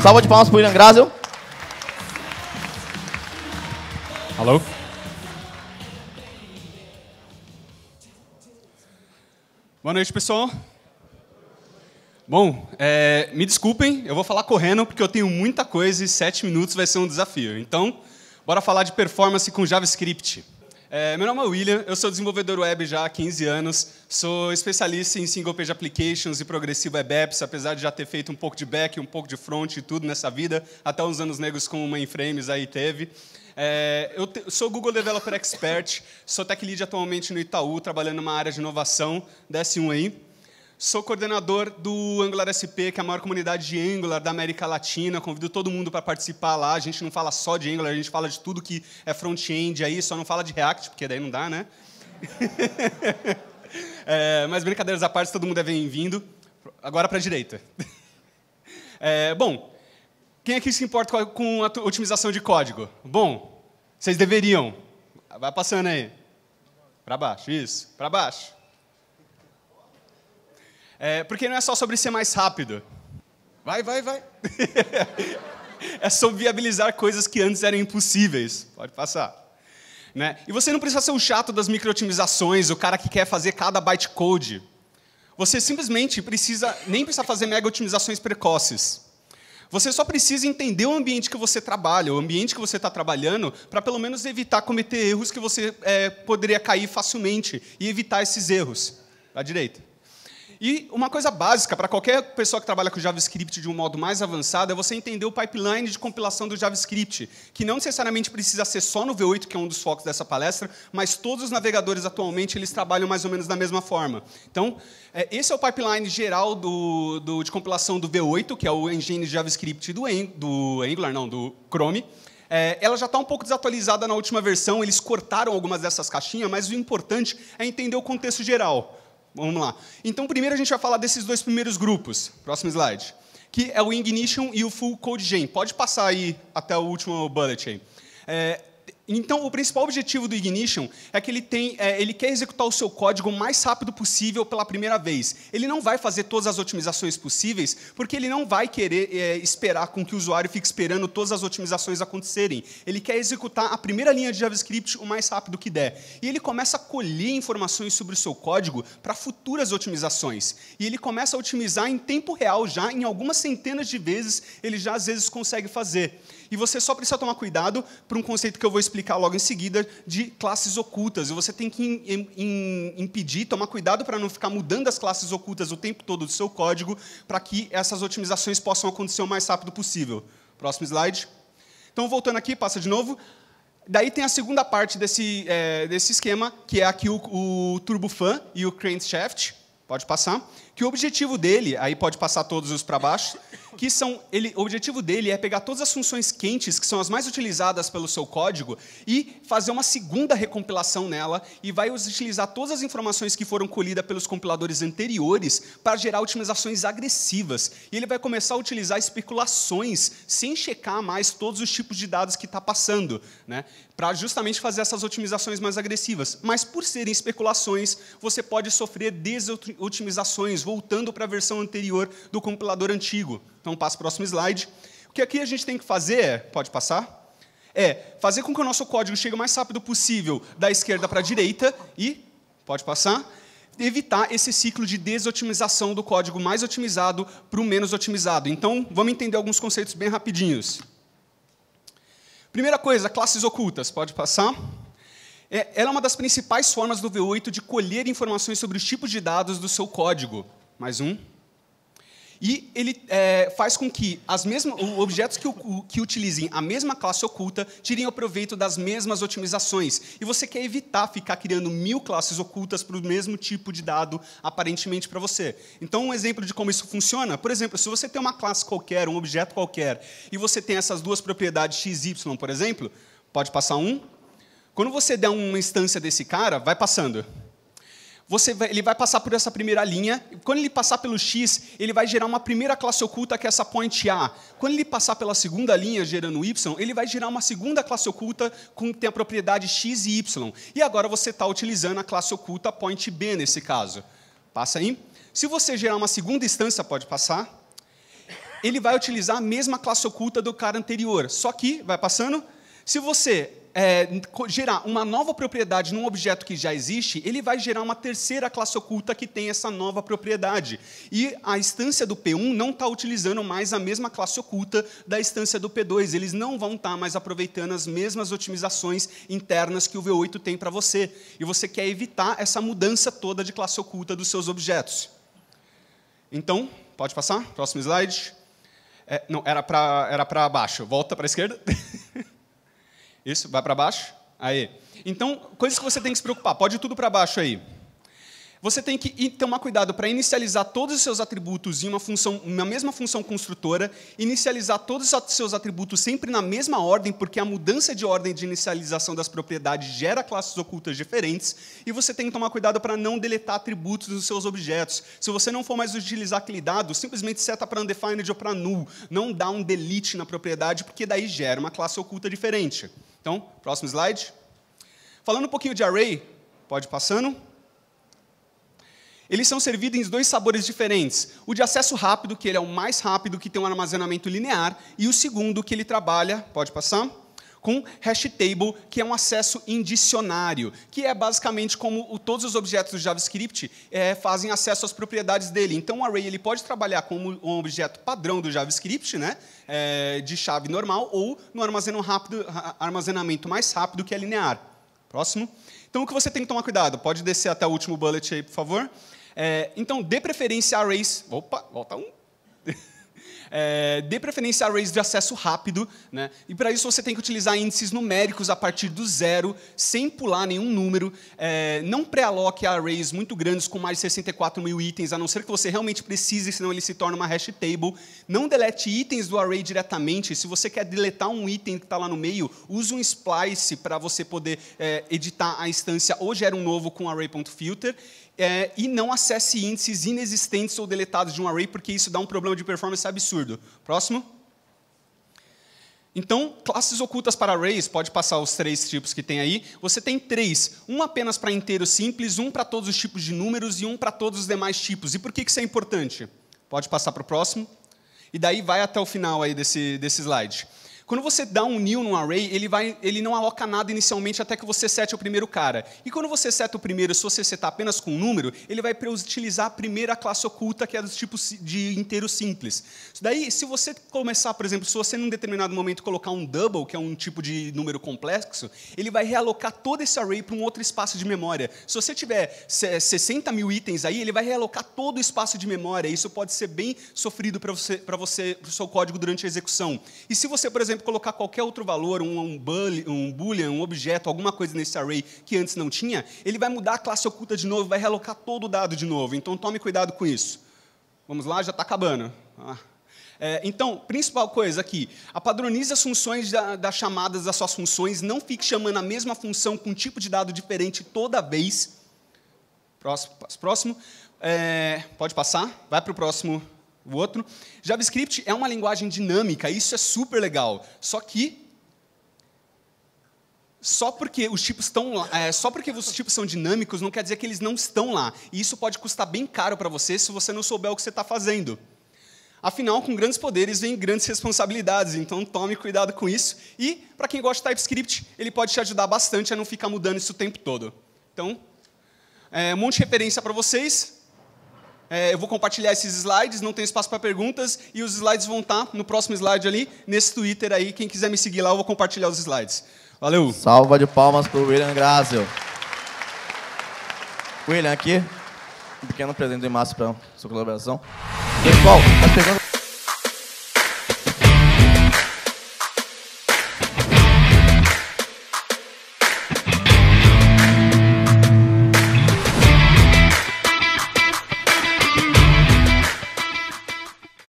Salva de palmas pro William Grazel. Alô? Boa noite, pessoal. Bom, é, me desculpem, eu vou falar correndo porque eu tenho muita coisa e sete minutos vai ser um desafio. Então, bora falar de performance com JavaScript. É, meu nome é William, eu sou desenvolvedor web já há 15 anos, sou especialista em single page applications e progressivo web apps, apesar de já ter feito um pouco de back, um pouco de front e tudo nessa vida, até uns anos negros com mainframes aí teve. É, eu te, sou Google Developer Expert, sou tech lead atualmente no Itaú, trabalhando numa área de inovação, desce um aí. Sou coordenador do Angular SP, que é a maior comunidade de Angular da América Latina. Convido todo mundo para participar lá. A gente não fala só de Angular, a gente fala de tudo que é front-end aí, só não fala de React, porque daí não dá, né? é, mas brincadeiras à parte, todo mundo é bem-vindo. Agora para a direita. É, bom, quem aqui se importa com a otimização de código? Bom, vocês deveriam. Vai passando aí. Para baixo, isso. Para baixo. É, porque não é só sobre ser mais rápido. Vai, vai, vai. é sobre viabilizar coisas que antes eram impossíveis. Pode passar. Né? E você não precisa ser o chato das micro-otimizações, o cara que quer fazer cada bytecode. Você simplesmente precisa nem precisa fazer mega otimizações precoces. Você só precisa entender o ambiente que você trabalha, o ambiente que você está trabalhando, para pelo menos evitar cometer erros que você é, poderia cair facilmente e evitar esses erros. À direita. E uma coisa básica para qualquer pessoa que trabalha com JavaScript de um modo mais avançado é você entender o pipeline de compilação do JavaScript, que não necessariamente precisa ser só no V8, que é um dos focos dessa palestra, mas todos os navegadores atualmente eles trabalham mais ou menos da mesma forma. Então, é, esse é o pipeline geral do, do de compilação do V8, que é o engine de JavaScript do, do Angular, não, do Chrome. É, ela já está um pouco desatualizada na última versão, eles cortaram algumas dessas caixinhas, mas o importante é entender o contexto geral. Vamos lá. Então, primeiro a gente vai falar desses dois primeiros grupos. Próximo slide. Que é o Ignition e o Full Code Gen. Pode passar aí até o último bullet aí. É, então, o principal objetivo do Ignition é que ele, tem, é, ele quer executar o seu código o mais rápido possível pela primeira vez. Ele não vai fazer todas as otimizações possíveis, porque ele não vai querer é, esperar com que o usuário fique esperando todas as otimizações acontecerem. Ele quer executar a primeira linha de JavaScript o mais rápido que der. E ele começa a colher informações sobre o seu código para futuras otimizações. E ele começa a otimizar em tempo real já, em algumas centenas de vezes, ele já às vezes consegue fazer. E você só precisa tomar cuidado para um conceito que eu vou explicar explicar logo em seguida, de classes ocultas. E você tem que in, in, impedir, tomar cuidado para não ficar mudando as classes ocultas o tempo todo do seu código, para que essas otimizações possam acontecer o mais rápido possível. Próximo slide. Então, voltando aqui, passa de novo. Daí tem a segunda parte desse, é, desse esquema, que é aqui o, o turbofan e o crankshaft. Pode passar que o objetivo dele, aí pode passar todos os para baixo, que são ele, o objetivo dele é pegar todas as funções quentes, que são as mais utilizadas pelo seu código, e fazer uma segunda recompilação nela, e vai utilizar todas as informações que foram colhidas pelos compiladores anteriores para gerar otimizações agressivas. E ele vai começar a utilizar especulações sem checar mais todos os tipos de dados que está passando, né? para justamente fazer essas otimizações mais agressivas. Mas por serem especulações, você pode sofrer desotimizações voltando para a versão anterior do compilador antigo. Então, para o próximo slide. O que aqui a gente tem que fazer é, pode passar, é fazer com que o nosso código chegue o mais rápido possível da esquerda para a direita e, pode passar, evitar esse ciclo de desotimização do código mais otimizado para o menos otimizado. Então, vamos entender alguns conceitos bem rapidinhos. Primeira coisa, classes ocultas. Pode passar. É, ela é uma das principais formas do V8 de colher informações sobre os tipos de dados do seu código mais um. E ele é, faz com que as mesmas, objetos que, que utilizem a mesma classe oculta tirem o proveito das mesmas otimizações. E você quer evitar ficar criando mil classes ocultas para o mesmo tipo de dado, aparentemente, para você. Então, um exemplo de como isso funciona, por exemplo, se você tem uma classe qualquer, um objeto qualquer, e você tem essas duas propriedades x e y, por exemplo, pode passar um. Quando você der uma instância desse cara, vai passando você vai, ele vai passar por essa primeira linha. Quando ele passar pelo X, ele vai gerar uma primeira classe oculta, que é essa point A. Quando ele passar pela segunda linha, gerando Y, ele vai gerar uma segunda classe oculta com tem a propriedade X e Y. E agora você está utilizando a classe oculta point B nesse caso. Passa aí. Se você gerar uma segunda instância, pode passar. Ele vai utilizar a mesma classe oculta do cara anterior, só que, vai passando, se você é, gerar uma nova propriedade num objeto que já existe, ele vai gerar uma terceira classe oculta que tem essa nova propriedade. E a instância do P1 não está utilizando mais a mesma classe oculta da instância do P2. Eles não vão estar tá mais aproveitando as mesmas otimizações internas que o V8 tem para você. E você quer evitar essa mudança toda de classe oculta dos seus objetos. Então, pode passar? Próximo slide. É, não, era para era baixo. Volta para a esquerda. Isso, vai para baixo? Aí. Então, coisas que você tem que se preocupar. Pode ir tudo para baixo aí. Você tem que tomar cuidado para inicializar todos os seus atributos em uma função, na mesma função construtora, inicializar todos os seus atributos sempre na mesma ordem, porque a mudança de ordem de inicialização das propriedades gera classes ocultas diferentes, e você tem que tomar cuidado para não deletar atributos dos seus objetos. Se você não for mais utilizar aquele dado, simplesmente seta para undefined ou para null, não dá um delete na propriedade, porque daí gera uma classe oculta diferente. Então, próximo slide. Falando um pouquinho de array, pode ir passando. Eles são servidos em dois sabores diferentes. O de acesso rápido, que ele é o mais rápido, que tem um armazenamento linear, e o segundo, que ele trabalha, pode passar, com hash table, que é um acesso em dicionário, que é basicamente como o, todos os objetos do JavaScript é, fazem acesso às propriedades dele. Então, o array ele pode trabalhar como um objeto padrão do JavaScript, né, é, de chave normal, ou no rápido, armazenamento mais rápido, que é linear. Próximo. Então, o que você tem que tomar cuidado? Pode descer até o último bullet aí, por favor. É, então, dê preferência a arrays. Opa, volta um. É, dê preferência a arrays de acesso rápido, né? e para isso você tem que utilizar índices numéricos a partir do zero, sem pular nenhum número. É, não pré-aloque arrays muito grandes com mais de 64 mil itens, a não ser que você realmente precise, senão ele se torna uma hash table. Não delete itens do array diretamente. Se você quer deletar um item que está lá no meio, use um splice para você poder é, editar a instância ou gera um novo com array.filter é, e não acesse índices inexistentes ou deletados de um array, porque isso dá um problema de performance absurdo. Próximo. Então, classes ocultas para arrays, pode passar os três tipos que tem aí. Você tem três: um apenas para inteiros simples, um para todos os tipos de números e um para todos os demais tipos. E por que isso é importante? Pode passar para o próximo. E daí vai até o final aí desse, desse slide. Quando você dá um new num array, ele, vai, ele não aloca nada inicialmente até que você sete o primeiro cara. E quando você seta o primeiro, se você setar apenas com um número, ele vai utilizar a primeira classe oculta, que é do tipo de inteiro simples. Daí, se você começar, por exemplo, se você num determinado momento colocar um double, que é um tipo de número complexo, ele vai realocar todo esse array para um outro espaço de memória. Se você tiver 60 mil itens aí, ele vai realocar todo o espaço de memória. Isso pode ser bem sofrido para você, para você, o seu código durante a execução. E se você, por exemplo, exemplo, colocar qualquer outro valor, um, um, bully, um boolean, um objeto, alguma coisa nesse array que antes não tinha, ele vai mudar a classe oculta de novo, vai relocar todo o dado de novo. Então tome cuidado com isso. Vamos lá, já está acabando. Ah. É, então, principal coisa aqui, padronize as funções da, das chamadas das suas funções, não fique chamando a mesma função com um tipo de dado diferente toda vez. Próximo. próximo. É, pode passar? Vai para o próximo o outro. JavaScript é uma linguagem dinâmica, isso é super legal. Só que só porque os tipos estão é, só porque os tipos são dinâmicos não quer dizer que eles não estão lá. E isso pode custar bem caro para você se você não souber o que você está fazendo. Afinal, com grandes poderes vem grandes responsabilidades, então tome cuidado com isso. E, para quem gosta de TypeScript, ele pode te ajudar bastante a não ficar mudando isso o tempo todo. Então, é, um monte de referência para vocês. É, eu vou compartilhar esses slides, não tem espaço para perguntas, e os slides vão estar tá no próximo slide ali, nesse Twitter aí. Quem quiser me seguir lá, eu vou compartilhar os slides. Valeu. Salva de palmas para o William Grazel. William, aqui, um pequeno presente de massa para sua colaboração. Pessoal, tá